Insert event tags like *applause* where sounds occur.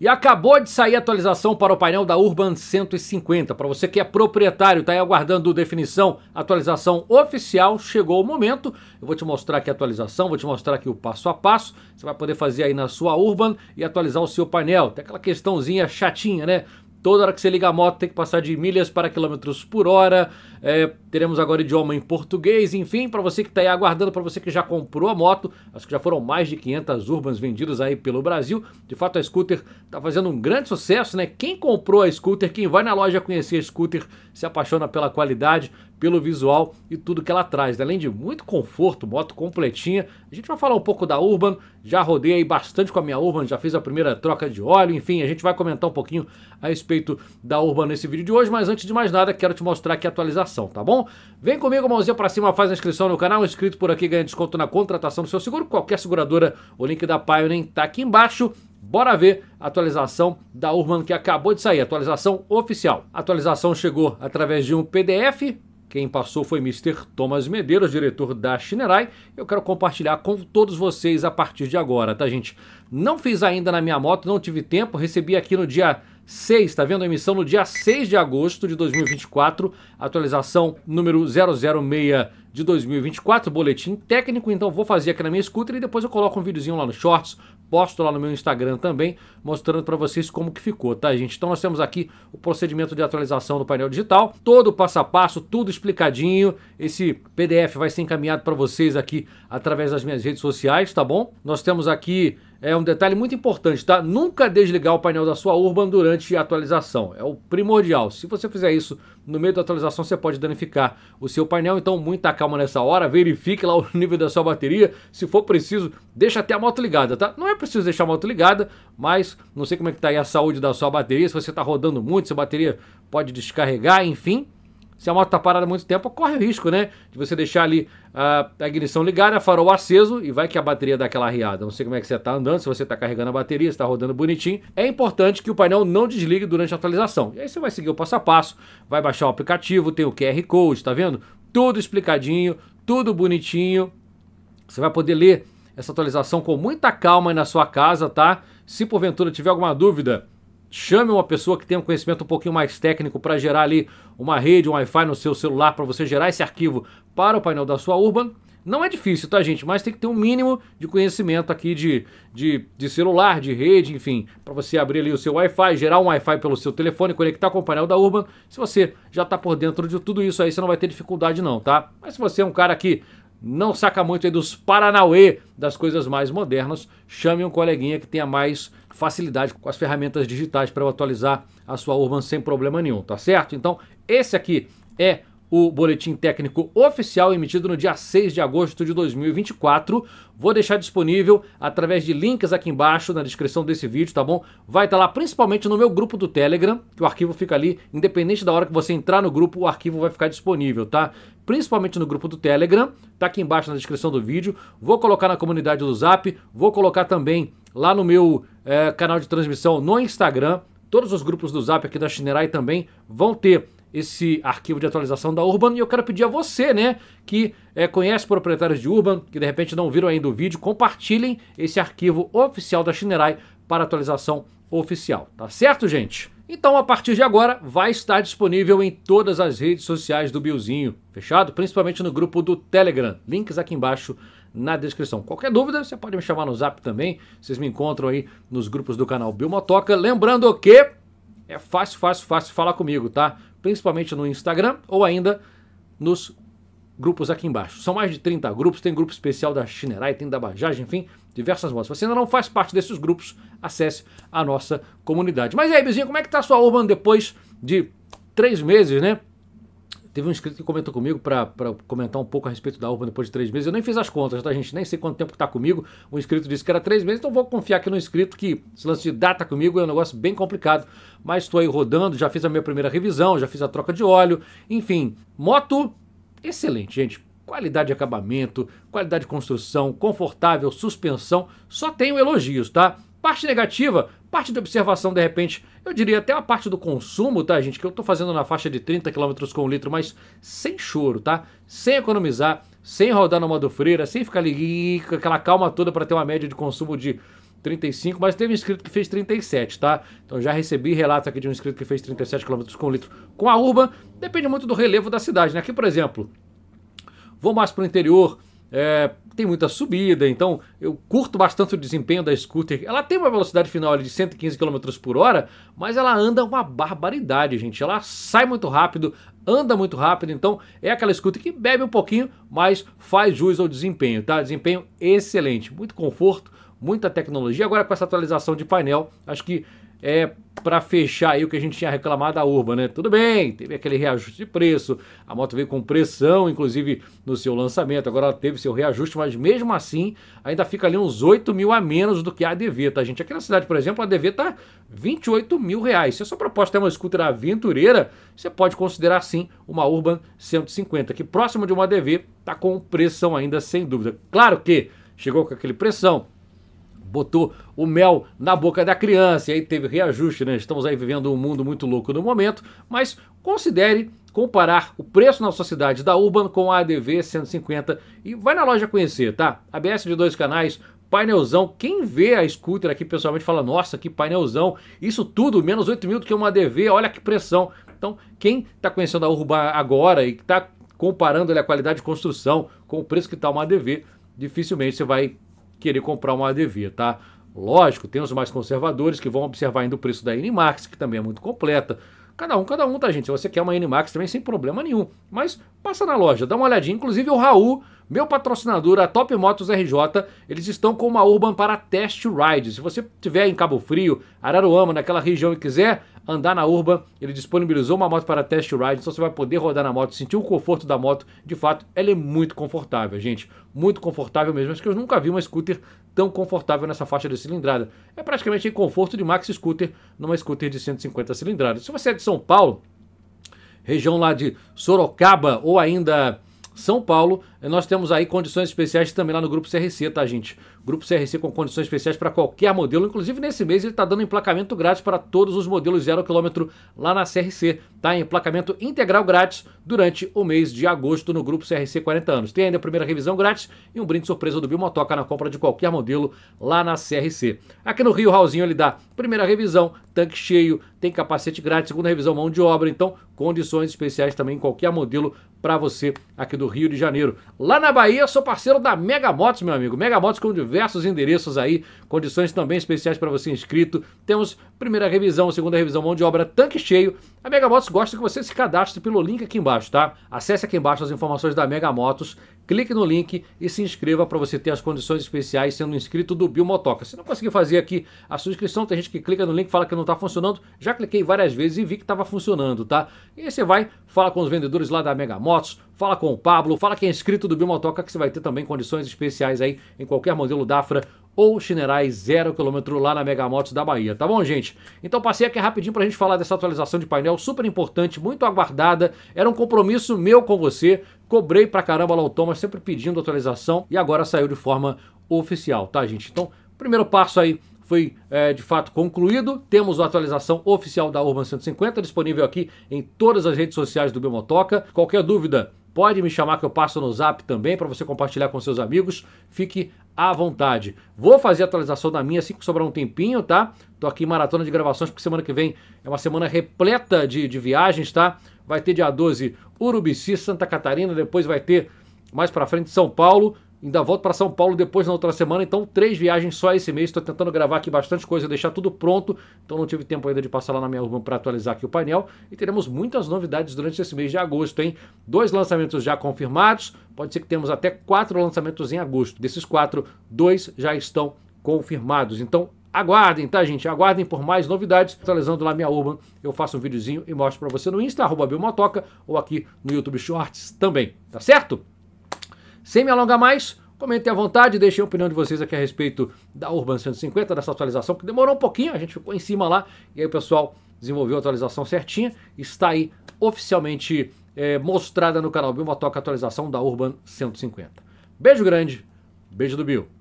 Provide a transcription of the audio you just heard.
E acabou de sair a atualização para o painel da Urban 150. Para você que é proprietário, está aí aguardando definição, atualização oficial, chegou o momento. Eu vou te mostrar aqui a atualização, vou te mostrar aqui o passo a passo. Você vai poder fazer aí na sua Urban e atualizar o seu painel. Tem aquela questãozinha chatinha, né? Toda hora que você liga a moto tem que passar de milhas para quilômetros por hora. É, teremos agora idioma em português. Enfim, para você que está aí aguardando, para você que já comprou a moto, acho que já foram mais de 500 urbans vendidas aí pelo Brasil. De fato, a Scooter está fazendo um grande sucesso, né? Quem comprou a Scooter, quem vai na loja conhecer a Scooter, se apaixona pela qualidade, pelo visual e tudo que ela traz. Né? Além de muito conforto, moto completinha. A gente vai falar um pouco da Urban, já rodei aí bastante com a minha Urban, já fiz a primeira troca de óleo, enfim, a gente vai comentar um pouquinho a respeito da Urban nesse vídeo de hoje, mas antes de mais nada, quero te mostrar aqui a atualização, tá bom? Vem comigo, mãozinha pra cima, faz a inscrição no canal, inscrito por aqui ganha desconto na contratação do seu seguro, qualquer seguradora, o link da Pioneer tá aqui embaixo. Bora ver a atualização da Urban que acabou de sair, atualização oficial. A atualização chegou através de um PDF, quem passou foi Mr. Thomas Medeiros, diretor da Shinerai. Eu quero compartilhar com todos vocês a partir de agora, tá, gente? Não fiz ainda na minha moto, não tive tempo, recebi aqui no dia 6, tá vendo? A emissão no dia 6 de agosto de 2024, atualização número 006 de 2024, boletim técnico. Então vou fazer aqui na minha scooter e depois eu coloco um videozinho lá no Shorts, posto lá no meu Instagram também, mostrando para vocês como que ficou, tá gente? Então nós temos aqui o procedimento de atualização do painel digital, todo passo a passo, tudo explicadinho. Esse PDF vai ser encaminhado para vocês aqui através das minhas redes sociais, tá bom? Nós temos aqui é um detalhe muito importante, tá? Nunca desligar o painel da sua Urban durante a atualização. É o primordial. Se você fizer isso no meio da atualização, você pode danificar o seu painel, então muita calma nessa hora, verifique lá o *laughs* nível da sua bateria. Se for preciso, deixa até a moto ligada, tá? Não é preciso deixar a moto ligada, mas não sei como é que tá aí a saúde da sua bateria, se você tá rodando muito, se a bateria pode descarregar, enfim. Se a moto tá parada muito tempo, corre o risco, né? De você deixar ali a, ah, a ignição ligada, farol aceso e vai que a bateria dá aquela riada. Não sei como é que você está andando, se você está carregando a bateria, está rodando bonitinho. É importante que o painel não desligue durante a atualização. E aí você vai seguir o passo a passo, vai baixar o aplicativo, tem o QR Code, tá vendo? tudo explicadinho, tudo bonitinho. Você vai poder ler essa atualização com muita calma aí na sua casa, tá? Se porventura tiver alguma dúvida, chame uma pessoa que tenha um conhecimento um pouquinho mais técnico para gerar ali uma rede, um Wi-Fi no seu celular para você gerar esse arquivo para o painel da sua Urban. Não é difícil, tá, gente? Mas tem que ter um mínimo de conhecimento aqui de, de, de celular, de rede, enfim, para você abrir ali o seu Wi-Fi, gerar um Wi-Fi pelo seu telefone, conectar com o painel da Urban. Se você já tá por dentro de tudo isso aí, você não vai ter dificuldade não, tá? Mas se você é um cara que não saca muito aí dos Paranauê, das coisas mais modernas, chame um coleguinha que tenha mais facilidade com as ferramentas digitais para atualizar a sua Urban sem problema nenhum, tá certo? Então, esse aqui é o boletim técnico oficial emitido no dia 6 de agosto de 2024. Vou deixar disponível através de links aqui embaixo na descrição desse vídeo, tá bom? Vai estar tá lá principalmente no meu grupo do Telegram, que o arquivo fica ali, independente da hora que você entrar no grupo, o arquivo vai ficar disponível, tá? Principalmente no grupo do Telegram, tá aqui embaixo na descrição do vídeo. Vou colocar na comunidade do Zap, vou colocar também lá no meu é, canal de transmissão no Instagram. Todos os grupos do Zap aqui da Shinerai também vão ter esse arquivo de atualização da Urban e eu quero pedir a você, né, que é, conhece proprietários de Urban, que de repente não viram ainda o vídeo, compartilhem esse arquivo oficial da Shinerai para atualização oficial, tá certo, gente? Então, a partir de agora, vai estar disponível em todas as redes sociais do Biozinho, fechado? Principalmente no grupo do Telegram, links aqui embaixo na descrição. Qualquer dúvida, você pode me chamar no zap também, vocês me encontram aí nos grupos do canal Bilmotoca. Lembrando que é fácil, fácil, fácil falar comigo, tá? principalmente no Instagram ou ainda nos grupos aqui embaixo. São mais de 30 grupos, tem grupo especial da Chinerai tem da Bajaj, enfim, diversas motos. Se você ainda não faz parte desses grupos, acesse a nossa comunidade. Mas e aí, Bizinho, como é que tá a sua Urban depois de três meses, né? Teve um inscrito que comentou comigo para comentar um pouco a respeito da Urban depois de três meses. Eu nem fiz as contas, tá, gente? Nem sei quanto tempo que está comigo. O inscrito disse que era três meses, então vou confiar aqui no inscrito que esse lance de data comigo é um negócio bem complicado. Mas estou aí rodando, já fiz a minha primeira revisão, já fiz a troca de óleo. Enfim, moto excelente, gente. Qualidade de acabamento, qualidade de construção, confortável, suspensão. Só tenho elogios, tá? Parte negativa Parte de observação, de repente, eu diria até a parte do consumo, tá, gente? Que eu tô fazendo na faixa de 30 km com litro, mas sem choro, tá? Sem economizar, sem rodar no modo freira, sem ficar ali com aquela calma toda para ter uma média de consumo de 35, mas teve um inscrito que fez 37, tá? Então já recebi relato aqui de um inscrito que fez 37 km com litro com a Urban. Depende muito do relevo da cidade, né? Aqui, por exemplo, vou mais pro interior, é, tem muita subida, então eu curto bastante o desempenho da scooter. Ela tem uma velocidade final de 115 km por hora, mas ela anda uma barbaridade, gente. Ela sai muito rápido, anda muito rápido, então é aquela scooter que bebe um pouquinho, mas faz jus ao desempenho, tá? Desempenho excelente, muito conforto, muita tecnologia. Agora com essa atualização de painel, acho que é para fechar aí o que a gente tinha reclamado da Urba, né? Tudo bem, teve aquele reajuste de preço, a moto veio com pressão, inclusive no seu lançamento, agora ela teve seu reajuste, mas mesmo assim ainda fica ali uns 8 mil a menos do que a ADV, tá gente? Aqui na cidade, por exemplo, a ADV tá 28 mil reais. Se a sua proposta é uma scooter aventureira, você pode considerar sim uma Urban 150, que próximo de uma ADV tá com pressão ainda, sem dúvida. Claro que chegou com aquele pressão, botou o mel na boca da criança e aí teve reajuste, né? Estamos aí vivendo um mundo muito louco no momento, mas considere comparar o preço na sua cidade da Urban com a ADV 150 e vai na loja conhecer, tá? ABS de dois canais, painelzão. Quem vê a scooter aqui pessoalmente fala, nossa, que painelzão. Isso tudo, menos 8 mil do que uma ADV, olha que pressão. Então, quem está conhecendo a Urban agora e está comparando ali, a qualidade de construção com o preço que está uma ADV, dificilmente você vai querer comprar uma ADV, tá? Lógico, tem os mais conservadores que vão observar ainda o preço da NMAX, que também é muito completa. Cada um, cada um, tá, gente? Se você quer uma NMAX também, sem problema nenhum. Mas passa na loja, dá uma olhadinha. Inclusive o Raul, meu patrocinador, a Top Motos RJ, eles estão com uma Urban para test ride. Se você tiver em Cabo Frio, Araruama, naquela região e quiser, andar na urba, ele disponibilizou uma moto para test ride, então você vai poder rodar na moto, sentir o conforto da moto. De fato, ela é muito confortável, gente. Muito confortável mesmo. Acho que eu nunca vi uma scooter tão confortável nessa faixa de cilindrada. É praticamente conforto de maxi scooter numa scooter de 150 cilindradas. Se você é de São Paulo, região lá de Sorocaba ou ainda São Paulo, é, nós temos aí condições especiais também lá no Grupo CRC, tá, gente? Grupo CRC com condições especiais para qualquer modelo. Inclusive, nesse mês ele está dando emplacamento grátis para todos os modelos zero quilômetro lá na CRC, tá? Emplacamento integral grátis durante o mês de agosto no Grupo CRC 40 anos. Tem ainda a primeira revisão grátis e um brinde surpresa do Bimotoca na compra de qualquer modelo lá na CRC. Aqui no Rio, Raulzinho ele dá primeira revisão, tanque cheio, tem capacete grátis, segunda revisão, mão de obra. Então, condições especiais também em qualquer modelo para você aqui do Rio de Janeiro. Lá na Bahia, sou parceiro da Mega Motos, meu amigo. Mega Motos com diversos endereços aí, condições também especiais para você inscrito. Temos primeira revisão, segunda revisão, mão de obra, tanque cheio. A Mega Motos gosta que você se cadastre pelo link aqui embaixo, tá? Acesse aqui embaixo as informações da Mega Motos, clique no link e se inscreva para você ter as condições especiais sendo inscrito do Biomotoca. Se não conseguir fazer aqui a sua inscrição, tem gente que clica no link fala que não está funcionando. Já cliquei várias vezes e vi que estava funcionando, tá? E aí você vai, fala com os vendedores lá da Mega Motos, fala com o Pablo, fala que é inscrito do Biomotoca que você vai ter também condições especiais aí em qualquer modelo Dafra ou Chinerais 0 km lá na Mega Motos da Bahia, tá bom, gente? Então passei aqui rapidinho pra gente falar dessa atualização de painel super importante, muito aguardada. Era um compromisso meu com você. Cobrei pra caramba lá o Thomas, sempre pedindo atualização e agora saiu de forma oficial, tá, gente? Então, primeiro passo aí foi é, de fato concluído. Temos a atualização oficial da Urban 150 disponível aqui em todas as redes sociais do Biomotoca. Qualquer dúvida, pode me chamar que eu passo no zap também para você compartilhar com seus amigos. Fique à vontade. Vou fazer a atualização da minha assim que sobrar um tempinho, tá? Tô aqui em maratona de gravações porque semana que vem é uma semana repleta de, de viagens, tá? Vai ter dia 12 Urubici, Santa Catarina, depois vai ter mais para frente São Paulo, ainda volto para São Paulo depois na outra semana, então três viagens só esse mês, estou tentando gravar aqui bastante coisa, deixar tudo pronto, então não tive tempo ainda de passar lá na minha urban para atualizar aqui o painel, e teremos muitas novidades durante esse mês de agosto, hein? Dois lançamentos já confirmados, pode ser que temos até quatro lançamentos em agosto, desses quatro, dois já estão confirmados, então Aguardem, tá, gente? Aguardem por mais novidades. Atualizando lá minha Urban, eu faço um videozinho e mostro para você no Insta, arroba Bilmotoca, ou aqui no YouTube Shorts também, tá certo? Sem me alongar mais, comentem à vontade, deixem a opinião de vocês aqui a respeito da Urban 150, dessa atualização, que demorou um pouquinho, a gente ficou em cima lá, e aí o pessoal desenvolveu a atualização certinha, está aí oficialmente é, mostrada no canal Bilmotoca, atualização da Urban 150. Beijo grande, beijo do Bill.